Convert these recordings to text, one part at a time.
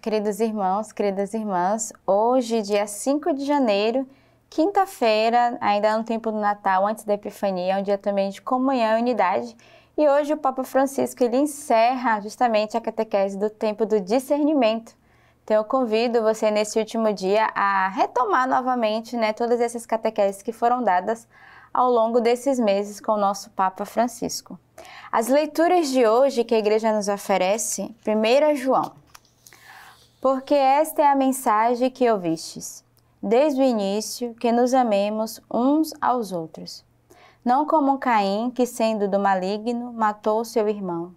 queridos irmãos, queridas irmãs, hoje, dia 5 de janeiro, quinta-feira, ainda no tempo do Natal, antes da Epifania, é um dia também de comunhão e unidade. E hoje o Papa Francisco ele encerra justamente a catequese do tempo do discernimento. Então eu convido você nesse último dia a retomar novamente, né, todas essas catequeses que foram dadas ao longo desses meses com o nosso Papa Francisco. As leituras de hoje que a igreja nos oferece, 1 João porque esta é a mensagem que ouvistes, desde o início, que nos amemos uns aos outros. Não como Caim, que sendo do maligno, matou seu irmão.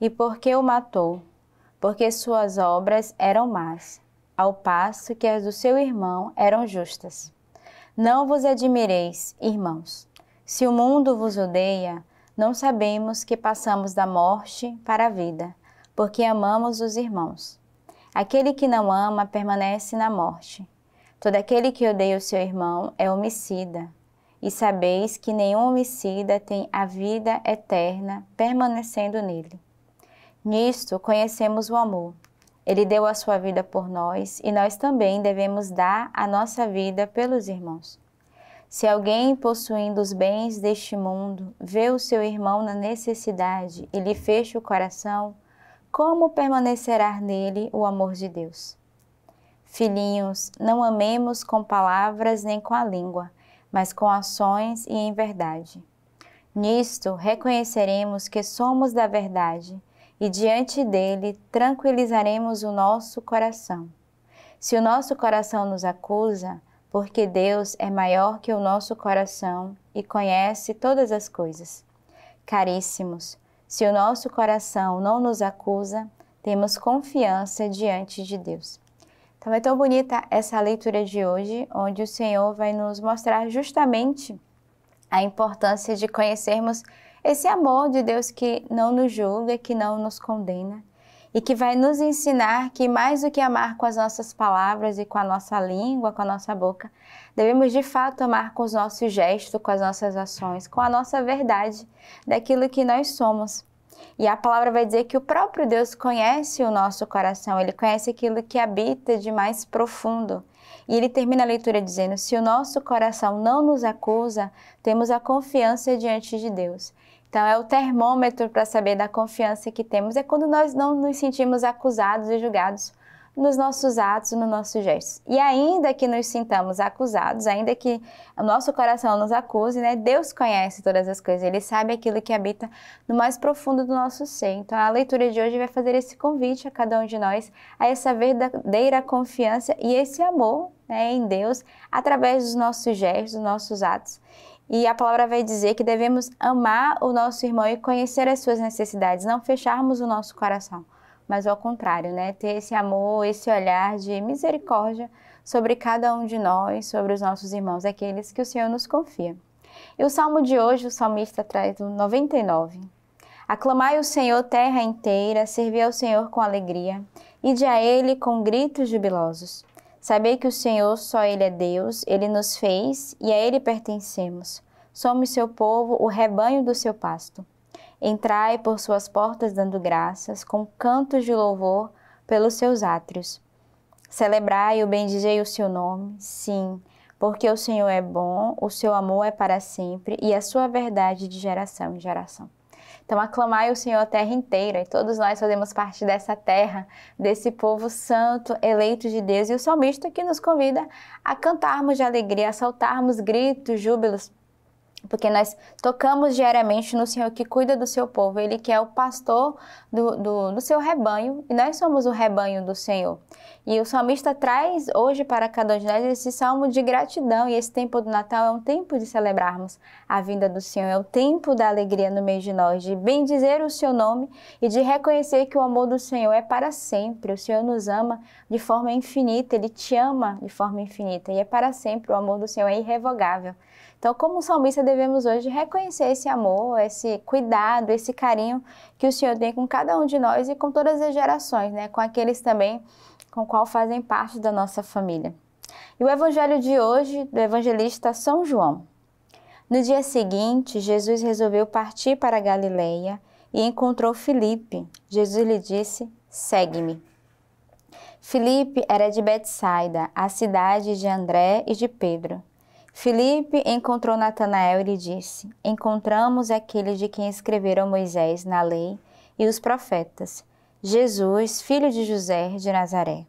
E por que o matou? Porque suas obras eram más, ao passo que as do seu irmão eram justas. Não vos admireis, irmãos. Se o mundo vos odeia, não sabemos que passamos da morte para a vida, porque amamos os irmãos. Aquele que não ama permanece na morte. Todo aquele que odeia o seu irmão é homicida. E sabeis que nenhum homicida tem a vida eterna permanecendo nele. Nisto conhecemos o amor. Ele deu a sua vida por nós e nós também devemos dar a nossa vida pelos irmãos. Se alguém possuindo os bens deste mundo vê o seu irmão na necessidade e lhe fecha o coração, como permanecerá nele o amor de Deus? Filhinhos, não amemos com palavras nem com a língua, mas com ações e em verdade. Nisto reconheceremos que somos da verdade e diante dele tranquilizaremos o nosso coração. Se o nosso coração nos acusa, porque Deus é maior que o nosso coração e conhece todas as coisas. Caríssimos, se o nosso coração não nos acusa, temos confiança diante de Deus. Então é tão bonita essa leitura de hoje, onde o Senhor vai nos mostrar justamente a importância de conhecermos esse amor de Deus que não nos julga, que não nos condena, e que vai nos ensinar que mais do que amar com as nossas palavras e com a nossa língua, com a nossa boca, devemos de fato amar com os nossos gestos, com as nossas ações, com a nossa verdade daquilo que nós somos. E a palavra vai dizer que o próprio Deus conhece o nosso coração, ele conhece aquilo que habita de mais profundo. E ele termina a leitura dizendo: Se o nosso coração não nos acusa, temos a confiança diante de Deus então, é o termômetro para saber da confiança que temos, é quando nós não nos sentimos acusados e julgados nos nossos atos, nos nossos gestos. E ainda que nos sintamos acusados, ainda que o nosso coração nos acuse, né? Deus conhece todas as coisas, Ele sabe aquilo que habita no mais profundo do nosso ser. Então, a leitura de hoje vai fazer esse convite a cada um de nós a essa verdadeira confiança e esse amor né, em Deus através dos nossos gestos, dos nossos atos. E a palavra vai dizer que devemos amar o nosso irmão e conhecer as suas necessidades, não fecharmos o nosso coração, mas ao contrário, né? Ter esse amor, esse olhar de misericórdia sobre cada um de nós, sobre os nossos irmãos, aqueles que o Senhor nos confia. E o salmo de hoje, o salmista traz o 99. Aclamai o Senhor, terra inteira, servi ao Senhor com alegria, ide a Ele com gritos jubilosos. Sabei que o Senhor só Ele é Deus, Ele nos fez e a Ele pertencemos. Somos seu povo, o rebanho do seu pasto. Entrai por suas portas dando graças, com cantos de louvor pelos seus átrios. Celebrai e bendizei o seu nome, sim, porque o Senhor é bom, o seu amor é para sempre e a sua verdade de geração em geração. Então, aclamai o Senhor a terra inteira, e todos nós fazemos parte dessa terra, desse povo santo, eleito de Deus, e o salmista que nos convida a cantarmos de alegria, a saltarmos gritos, júbilos porque nós tocamos diariamente no Senhor que cuida do seu povo, Ele que é o pastor do, do, do, seu rebanho, e nós somos o rebanho do Senhor. E o salmista traz hoje para cada um de nós esse salmo de gratidão, e esse tempo do Natal é um tempo de celebrarmos a vinda do Senhor, é o tempo da alegria no meio de nós, de bendizer o seu nome e de reconhecer que o amor do Senhor é para sempre, o Senhor nos ama de forma infinita, Ele te ama de forma infinita, e é para sempre, o amor do Senhor é irrevogável. Então, como salmista, devemos hoje reconhecer esse amor, esse cuidado, esse carinho que o Senhor tem com cada um de nós e com todas as gerações, né? com aqueles também com qual fazem parte da nossa família. E o evangelho de hoje, do evangelista São João. No dia seguinte, Jesus resolveu partir para Galileia e encontrou Filipe. Jesus lhe disse: "Segue-me". Filipe era de Betsaida, a cidade de André e de Pedro. Filipe encontrou Natanael e lhe disse: Encontramos aquele de quem escreveram Moisés na lei e os profetas, Jesus, filho de José de Nazaré.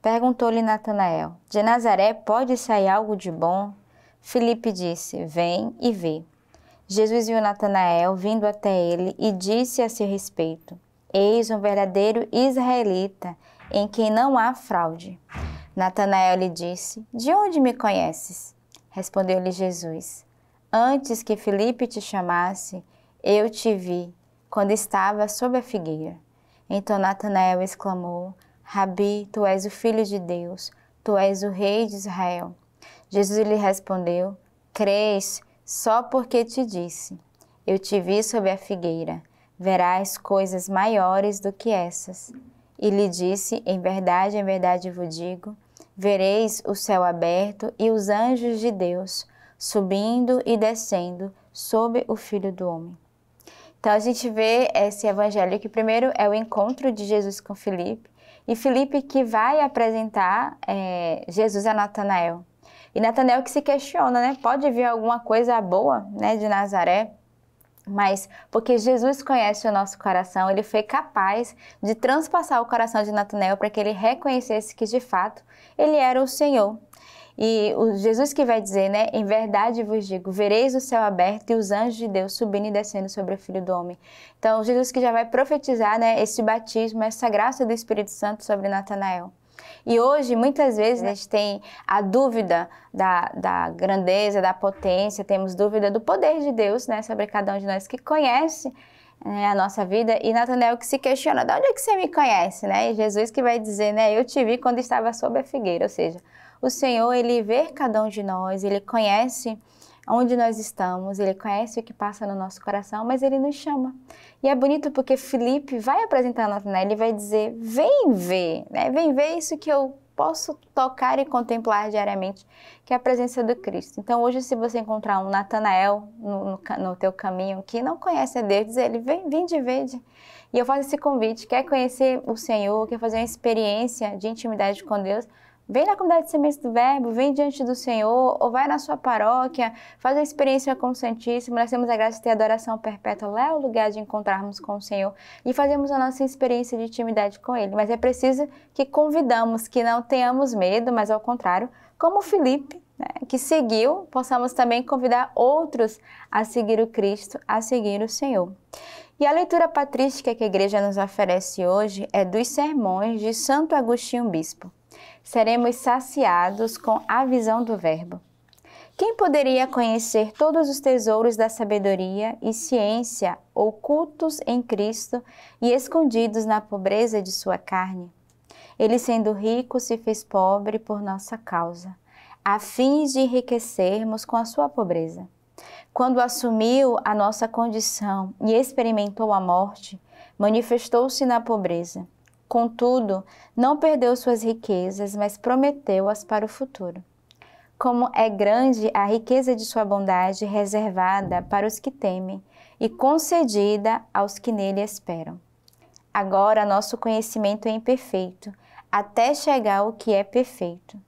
Perguntou-lhe Natanael: De Nazaré pode sair algo de bom? Filipe disse: Vem e vê. Jesus viu Natanael vindo até ele e disse a seu respeito: Eis um verdadeiro israelita, em quem não há fraude. Natanael lhe disse: De onde me conheces? Respondeu-lhe Jesus: Antes que Filipe te chamasse, eu te vi quando estava sob a figueira. Então Natanael exclamou: Rabi, tu és o filho de Deus, tu és o rei de Israel. Jesus lhe respondeu: Crês só porque te disse: Eu te vi sob a figueira, verás coisas maiores do que essas. E lhe disse: Em verdade, em verdade vos digo, vereis o céu aberto e os anjos de Deus subindo e descendo sobre o Filho do Homem. Então a gente vê esse evangelho que primeiro é o encontro de Jesus com Filipe e Filipe que vai apresentar é, Jesus a Natanael. E Natanael que se questiona, né? Pode vir alguma coisa boa, né, de Nazaré? mas porque Jesus conhece o nosso coração, ele foi capaz de transpassar o coração de Natanael para que ele reconhecesse que de fato ele era o Senhor. E o Jesus que vai dizer, né? Em verdade vos digo, vereis o céu aberto e os anjos de Deus subindo e descendo sobre o Filho do Homem. Então, Jesus que já vai profetizar, né? Esse batismo, essa graça do Espírito Santo sobre Natanael. E hoje, muitas vezes, é. a gente tem a dúvida da, da grandeza, da potência, temos dúvida do poder de Deus né, sobre cada um de nós que conhece né, a nossa vida. E Natanel que se questiona, de onde é que você me conhece? Né? E Jesus que vai dizer, né, eu te vi quando estava sob a figueira. Ou seja, o Senhor, Ele vê cada um de nós, Ele conhece onde nós estamos, ele conhece o que passa no nosso coração, mas ele nos chama. E é bonito porque Felipe vai apresentar Natanael, e vai dizer: vem ver, né? vem ver isso que eu posso tocar e contemplar diariamente, que é a presença do Cristo. Então, hoje, se você encontrar um Natanael no, no, no, teu caminho que não conhece a Deus, ele, vem, vem de verde. E eu faço esse convite, quer conhecer o Senhor, quer fazer uma experiência de intimidade com Deus, Vem na comunidade de sementes do Verbo, vem diante do Senhor, ou vai na sua paróquia, faz a experiência com o Santíssimo. Nós temos a graça de ter adoração perpétua. Lá é o lugar de encontrarmos com o Senhor e fazemos a nossa experiência de intimidade com Ele. Mas é preciso que convidamos, que não tenhamos medo, mas ao contrário, como Felipe, né, que seguiu, possamos também convidar outros a seguir o Cristo, a seguir o Senhor. E a leitura patrística que a igreja nos oferece hoje é dos sermões de Santo Agostinho Bispo seremos saciados com a visão do Verbo. Quem poderia conhecer todos os tesouros da sabedoria e ciência ocultos em Cristo e escondidos na pobreza de sua carne? Ele, sendo rico, se fez pobre por nossa causa, a fim de enriquecermos com a sua pobreza. Quando assumiu a nossa condição e experimentou a morte, manifestou-se na pobreza Contudo, não perdeu suas riquezas, mas prometeu-as para o futuro. Como é grande a riqueza de sua bondade reservada para os que temem e concedida aos que nele esperam. Agora nosso conhecimento é imperfeito, até chegar ao que é perfeito.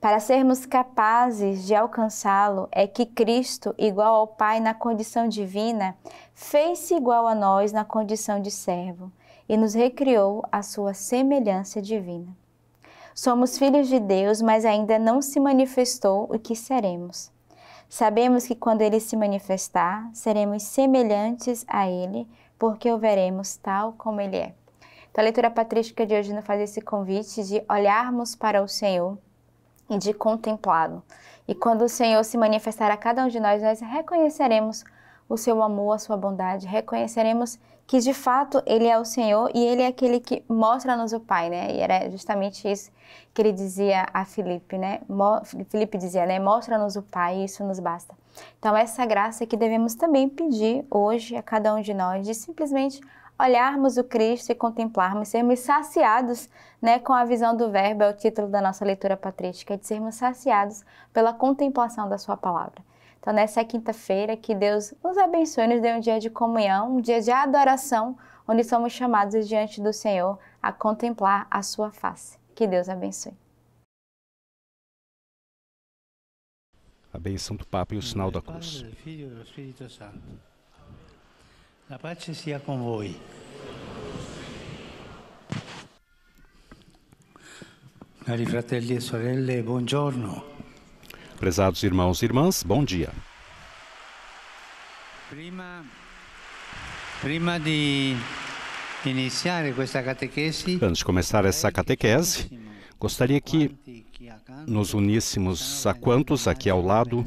Para sermos capazes de alcançá-lo, é que Cristo, igual ao Pai na condição divina, fez-se igual a nós na condição de servo e nos recriou à sua semelhança divina. Somos filhos de Deus, mas ainda não se manifestou o que seremos. Sabemos que quando ele se manifestar, seremos semelhantes a ele, porque o veremos tal como ele é. Então, a leitura patrística de hoje nos faz esse convite de olharmos para o Senhor e de contemplá-lo. E quando o Senhor se manifestar a cada um de nós, nós reconheceremos o seu amor, a sua bondade, reconheceremos que de fato ele é o Senhor e ele é aquele que mostra-nos o Pai, né? E era justamente isso que ele dizia a Filipe, né? Filipe dizia, né? Mostra-nos o Pai e isso nos basta. Então, essa graça que devemos também pedir hoje a cada um de nós, de simplesmente olharmos o Cristo e contemplarmos, sermos saciados né, com a visão do Verbo, é o título da nossa leitura patrística, de sermos saciados pela contemplação da Sua palavra. Então, nessa quinta-feira, que Deus nos abençoe, nos dê um dia de comunhão, um dia de adoração, onde somos chamados diante do Senhor a contemplar a sua face. Que Deus abençoe. A benção do Papa e o sinal da cruz. A paz seja com voi. Cari fratelli e sorelle, buongiorno. Prezados irmãos e irmãs, bom dia. Prima, prima de iniciar esta catequese, antes de começar essa catequese, gostaria que nos uníssemos a quantos aqui ao lado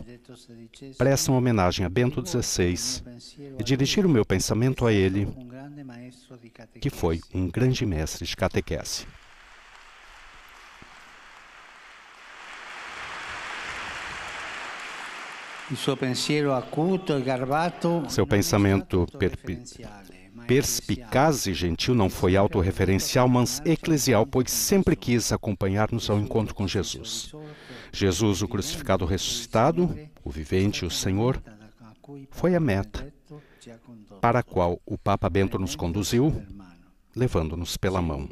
prestam homenagem a Bento XVI e dirigir o meu pensamento a ele, que foi um grande mestre de catequese. Seu é pensamento é perspicaz e gentil não foi autorreferencial, mas é eclesial, pois sempre quis acompanhar-nos ao encontro com Jesus. Jesus, o crucificado ressuscitado, o vivente e o Senhor, foi a meta para a qual o Papa Bento nos conduziu levando-nos pela mão.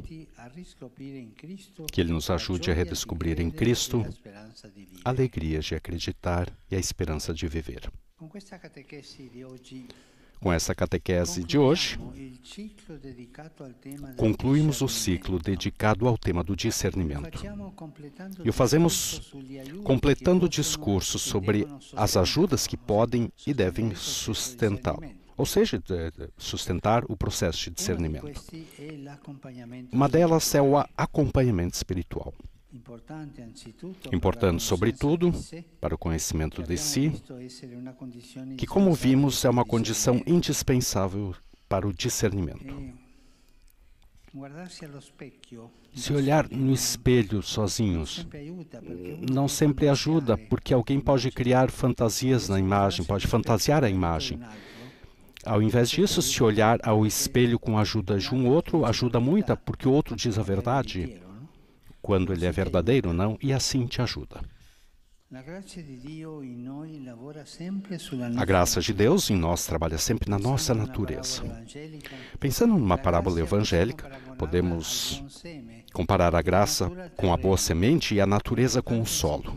Que Ele nos ajude a redescobrir em Cristo alegrias de acreditar e a esperança de viver. Com essa catequese de hoje, concluímos o ciclo dedicado ao tema do discernimento. E o fazemos completando o discurso sobre as ajudas que podem e devem sustentá-lo ou seja, de sustentar o processo de discernimento. É uma delas é o acompanhamento espiritual. Importante, sobretudo, para o conhecimento de si, é que, como vimos, é uma condição indispensável para o discernimento. É Se olhar no espelho sozinhos eh, não sempre ajuda, porque alguém pode criar fantasias na imagem, pode fantasiar a imagem. Ao invés disso, se olhar ao espelho com a ajuda de um outro, ajuda muito, porque o outro diz a verdade, quando ele é verdadeiro, não, e assim te ajuda. A graça de Deus em nós trabalha sempre na nossa natureza. Pensando numa parábola evangélica, podemos comparar a graça com a boa semente e a natureza com o solo.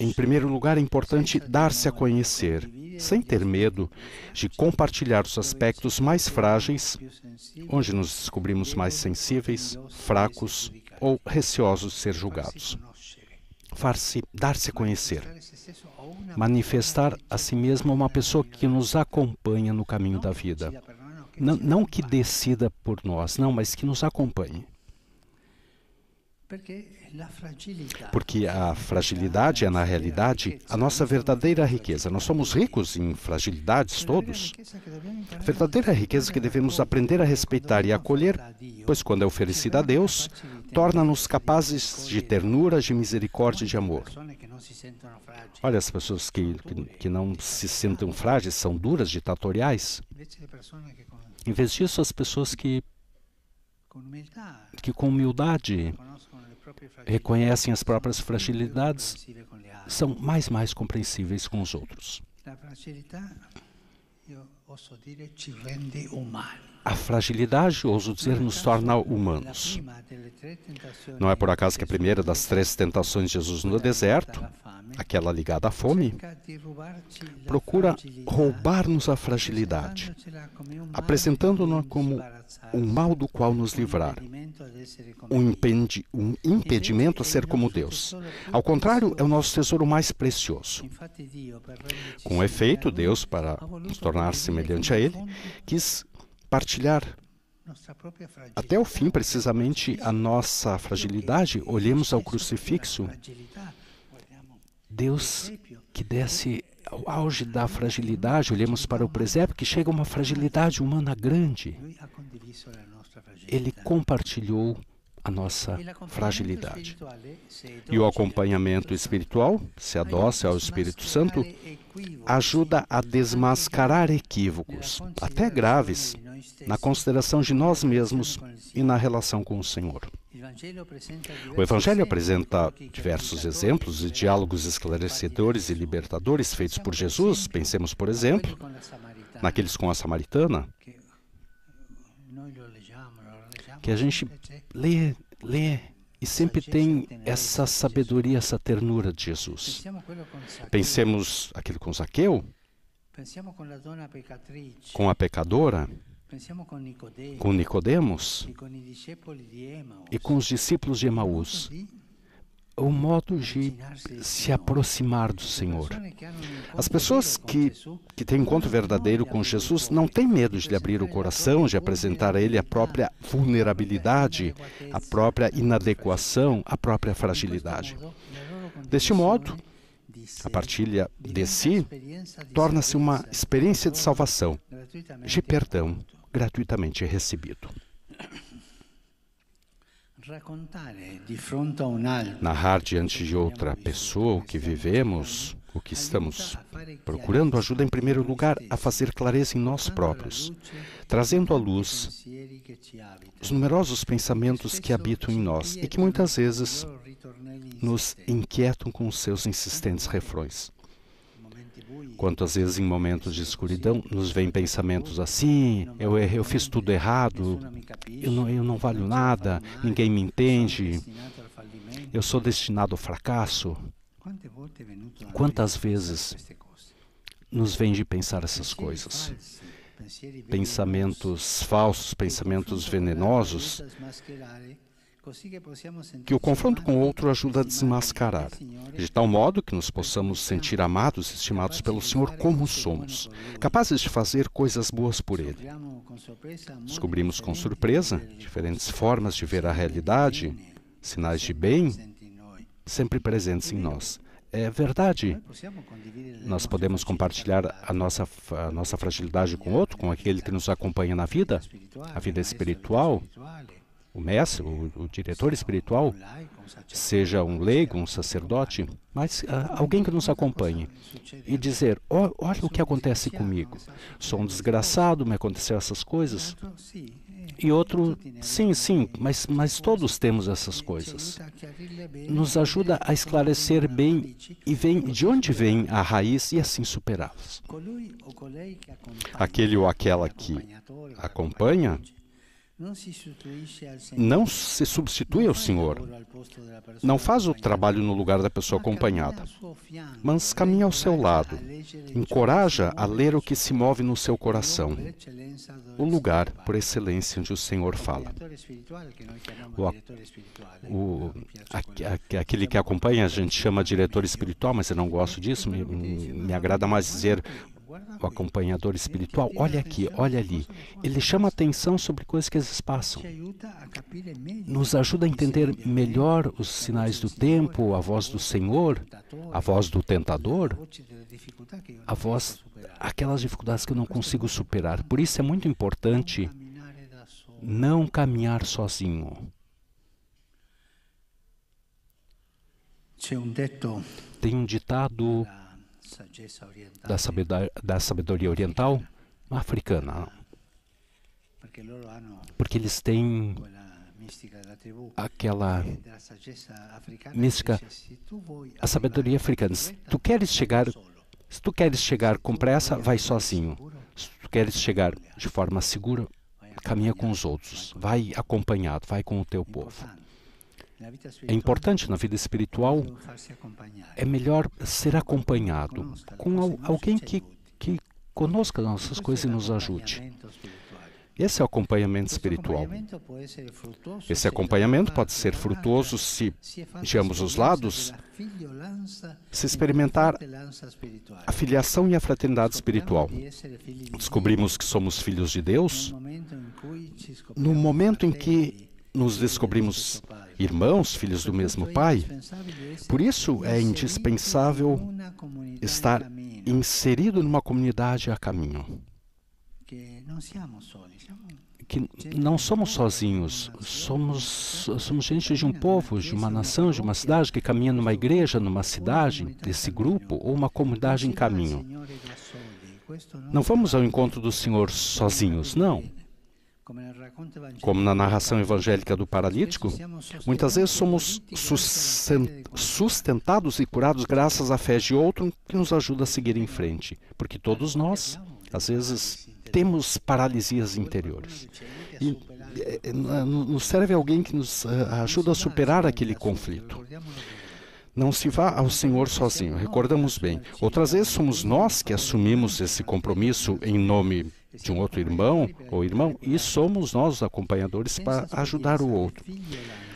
Em primeiro lugar, é importante dar-se a conhecer sem ter medo de compartilhar os aspectos mais frágeis, onde nos descobrimos mais sensíveis, fracos ou receosos de ser julgados. Far-se, dar-se a conhecer, manifestar a si mesma uma pessoa que nos acompanha no caminho da vida. Não, não que decida por nós, não, mas que nos acompanhe. Porque a fragilidade é, na realidade, a nossa verdadeira riqueza. Nós somos ricos em fragilidades todos. A verdadeira riqueza que devemos aprender a respeitar e acolher, pois quando é oferecida a Deus, torna-nos capazes de ternura, de misericórdia e de amor. Olha, as pessoas que, que, que não se sentem frágeis são duras, ditatoriais. Em vez disso, as pessoas que, que com humildade, reconhecem as próprias fragilidades, são mais mais compreensíveis com os outros. A fragilidade, ouso dizer, nos torna humanos. Não é por acaso que a primeira das três tentações de Jesus no deserto, aquela ligada à fome, procura roubar-nos a fragilidade, apresentando-nos como um mal do qual nos livrar, um, impedi um impedimento a ser como Deus. Ao contrário, é o nosso tesouro mais precioso. Com efeito, Deus, para nos tornar-se semelhante a ele, quis partilhar até o fim, precisamente, a nossa fragilidade. Olhemos ao crucifixo. Deus que desce ao auge da fragilidade, olhemos para o presépio, que chega a uma fragilidade humana grande. Ele compartilhou a nossa fragilidade. E o acompanhamento espiritual, se adoça ao Espírito Santo, ajuda a desmascarar equívocos, até graves, na consideração de nós mesmos e na relação com o Senhor. O Evangelho apresenta diversos exemplos e é diálogos esclarecedores e libertadores feitos por Jesus. Pensemos, por exemplo, naqueles com a samaritana, que a gente lê, lê. E sempre tem essa sabedoria, essa ternura de Jesus. Pensemos aquilo com Zaqueu, com a pecadora, com Nicodemos e com os discípulos de Emaús o modo de se aproximar do Senhor. As pessoas que, que têm encontro verdadeiro com Jesus não têm medo de abrir o coração, de apresentar a Ele a própria vulnerabilidade, a própria inadequação, a própria fragilidade. Deste modo, a partilha de si torna-se uma experiência de salvação, de perdão gratuitamente recebido. Narrar diante de outra pessoa o que vivemos, o que estamos procurando, ajuda em primeiro lugar a fazer clareza em nós próprios, trazendo à luz os numerosos pensamentos que habitam em nós e que muitas vezes nos inquietam com seus insistentes refrões. Quantas vezes em momentos de escuridão nos vem pensamentos assim: eu, eu fiz tudo errado, eu não, eu não valho nada, ninguém me entende, eu sou destinado ao fracasso. Quantas vezes nos vem de pensar essas coisas? Pensamentos falsos, pensamentos venenosos que o confronto com o outro ajuda a desmascarar, de tal modo que nos possamos sentir amados e estimados pelo Senhor como somos, capazes de fazer coisas boas por Ele. Descobrimos com surpresa diferentes formas de ver a realidade, sinais de bem sempre presentes em nós. É verdade. Nós podemos compartilhar a nossa, a nossa fragilidade com outro, com aquele que nos acompanha na vida, a vida espiritual, o mestre, o, o, diretor espiritual, seja um leigo, um sacerdote, mas ah, alguém que nos acompanhe e dizer: oh, olha o que acontece comigo. Sou um desgraçado, me aconteceram essas coisas. E outro, sim, sim, mas, mas todos temos essas coisas. Nos ajuda a esclarecer bem e vem, de onde vem a raiz e assim superá-las. Aquele ou aquela que acompanha não se substitui ao Senhor. Não faz o trabalho no lugar da pessoa acompanhada, mas caminha ao seu lado. Encoraja a ler o que se move no seu coração. O lugar por excelência onde o Senhor fala. O, o, aquele que acompanha a gente chama diretor espiritual, mas eu não gosto disso. Me, me agrada mais dizer o acompanhador espiritual, olha aqui, olha ali. Ele chama atenção sobre coisas que eles passam. Nos ajuda a entender melhor os sinais do tempo, a voz do Senhor, a voz do tentador, a voz aquelas dificuldades que eu não consigo superar. Por isso é muito importante não caminhar sozinho. Tem um ditado da sabedoria, da sabedoria oriental africana. Porque eles têm aquela mística, a sabedoria africana. Se tu queres chegar, se tu queres chegar com pressa, vai sozinho. Se tu queres chegar de forma segura, caminha com os outros, vai acompanhado, vai com o teu povo é importante na vida espiritual, é melhor ser acompanhado com alguém que, que conosca nossas coisas e é, nos ajude. Esse é o acompanhamento espiritual. Esse acompanhamento pode ser frutuoso se, de é ambos os lados, se experimentar a filiação e a fraternidade espiritual. É descobrimos que somos filhos de Deus no momento em que nos descobrimos irmãos, filhos do mesmo Pai. Por isso é indispensável estar inserido numa comunidade a caminho. Que não somos sozinhos, somos, somos gente de um povo, de uma nação, de uma cidade que caminha numa igreja, numa cidade, desse grupo ou uma comunidade em caminho. Não vamos ao encontro do Senhor sozinhos, não como na narração evangélica do paralítico, muitas vezes somos sustentados e curados graças à fé de outro que nos ajuda a seguir em frente, porque todos nós, às vezes, temos paralisias interiores. É e eh, eh, nos serve alguém que nos eh, ajuda a superar aquele conflito. Não se vá ao Senhor sozinho, recordamos bem. Outras vezes somos nós que assumimos esse compromisso em nome de um outro irmão ou irmão, e somos nós os acompanhadores para ajudar o outro.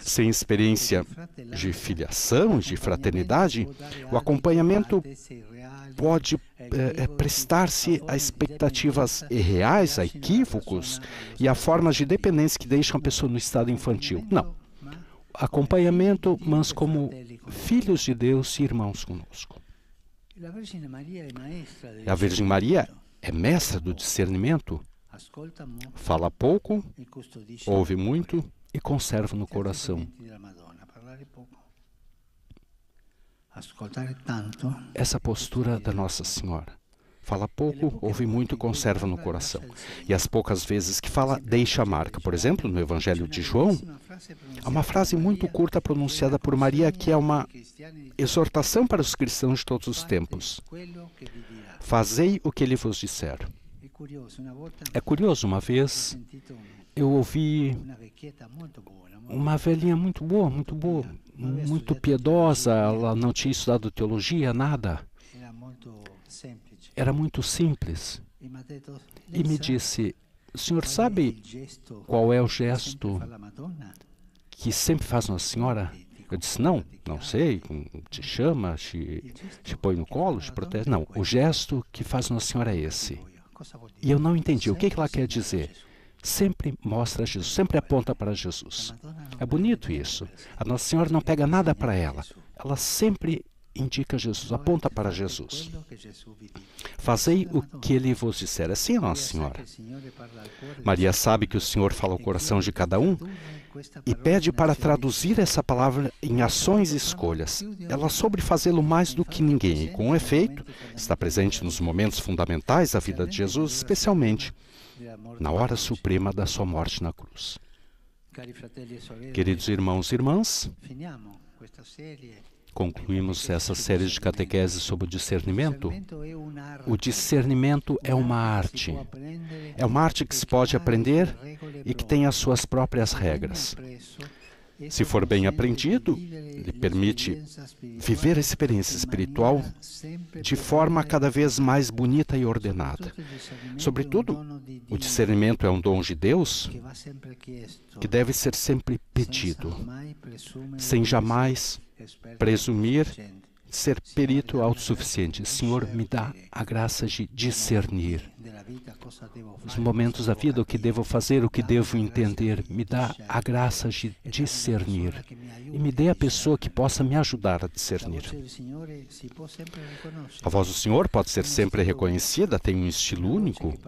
Sem experiência de filiação, de fraternidade, o acompanhamento pode é, é, é prestar-se a expectativas reais, a é equívocos e a formas de dependência que deixam a pessoa no estado infantil. Não. Acompanhamento, mas como filhos de Deus e irmãos conosco. A Virgem Maria é mestra do discernimento, fala pouco, ouve muito e conserva no coração. Essa postura da Nossa Senhora. Fala pouco, ouve muito e conserva no coração. E as poucas vezes que fala, deixa a marca. Por exemplo, no Evangelho de João, Há uma frase muito curta pronunciada por Maria que é uma exortação para os cristãos de todos os tempos: Fazei o que ele vos disser. É curioso, uma vez eu ouvi uma velhinha muito boa, muito boa, muito piedosa, ela não tinha estudado teologia, nada. Era muito simples. E me disse: o senhor sabe qual é o gesto que sempre faz Nossa Senhora? Eu disse, não, não sei, te chama, te, te põe no colo, te protege. Não, o gesto que faz Nossa Senhora é esse. E eu não entendi, o que, que ela quer dizer? Sempre mostra Jesus, sempre aponta para Jesus. É bonito isso. A Nossa Senhora não pega nada para ela. Ela sempre indica Jesus, aponta para Jesus. É Fazei é o que ele vos disser. Assim, Nossa é senhora? Maria sabe que o Senhor fala o coração de cada um né, e pede para traduzir essa palavra em ações e escolhas. Ela soube fazê-lo mais do que ninguém e, com efeito, né, está presente nos momentos fundamentais da vida de Jesus, especialmente na hora suprema da sua morte na cruz. Queridos irmãos e irmãs, Concluímos essa série de catequeses sobre o discernimento. É o discernimento é uma arte. É uma arte que se pode aprender e que tem as suas próprias regras se for bem aprendido, lhe permite viver a experiência espiritual de forma cada vez mais bonita e ordenada. Sobretudo, o discernimento é um dom de Deus que deve ser sempre pedido, sem jamais presumir ser perito autossuficiente. Senhor, me dá a graça de discernir. Nos momentos da vida, o que devo fazer, o que devo entender, me dá a graça de discernir e me dê a pessoa que possa me ajudar a discernir. A voz do Senhor pode ser sempre reconhecida, tem um estilo único.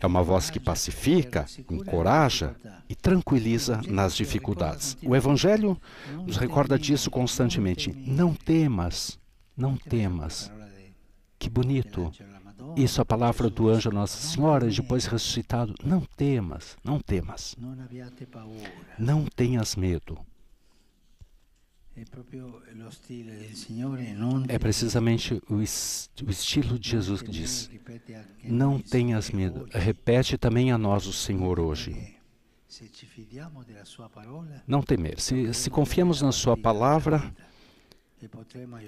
É uma voz que pacifica, encoraja e tranquiliza nas dificuldades. O Evangelho nos recorda disso constantemente. Não temas, não temas. Que bonito isso a palavra do anjo Nossa Senhora, depois ressuscitado. Não temas, não temas. Não tenhas medo. É precisamente o, estilo de Jesus que diz: Não tenhas medo. Repete também a nós o Senhor hoje. Não temer. Se, se confiamos na Sua palavra,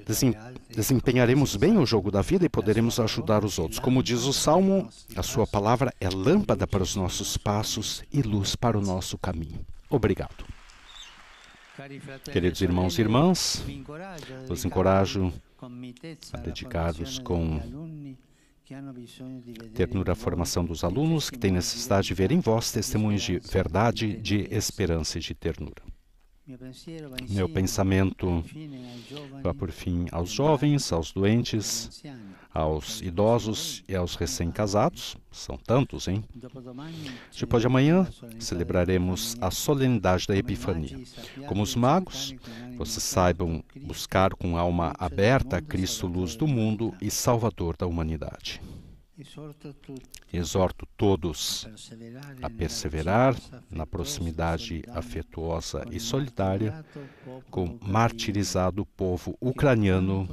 Desem, desempenharemos bem o jogo da vida e poderemos ajudar os outros. Como diz o Salmo, a sua palavra é lâmpada para os nossos passos e luz para o nosso caminho. Obrigado. Queridos irmãos e irmãs, os encorajo a dedicar-vos com ternura à formação dos alunos que têm necessidade de ver em vós testemunhos de verdade, de esperança e de ternura. Meu pensamento vá por fim aos jovens, aos doentes, aos idosos e aos recém-casados. São tantos, hein? Depois de amanhã, celebraremos a solenidade é da Epifania. Como os magos, vocês saibam buscar com alma aberta Cristo, luz do mundo e Salvador da humanidade. Exorto todos a perseverar na proximidade afetuosa e solidária com o martirizado povo ucraniano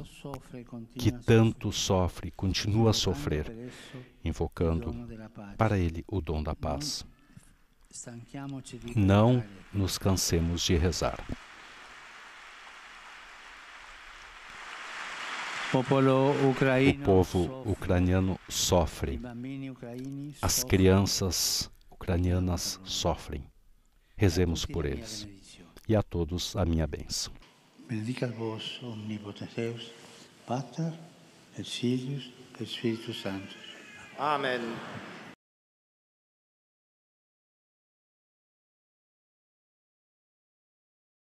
que tanto sofre, continua a sofrer, invocando para ele o dom da paz. Não nos cansemos de rezar. O povo ucraniano sofre. As crianças ucranianas sofrem. Rezemos por eles. E a todos a minha bênção. Bendica vós, omnipotente Deus, Pater, et Filius, et Spiritus Santos. Amém.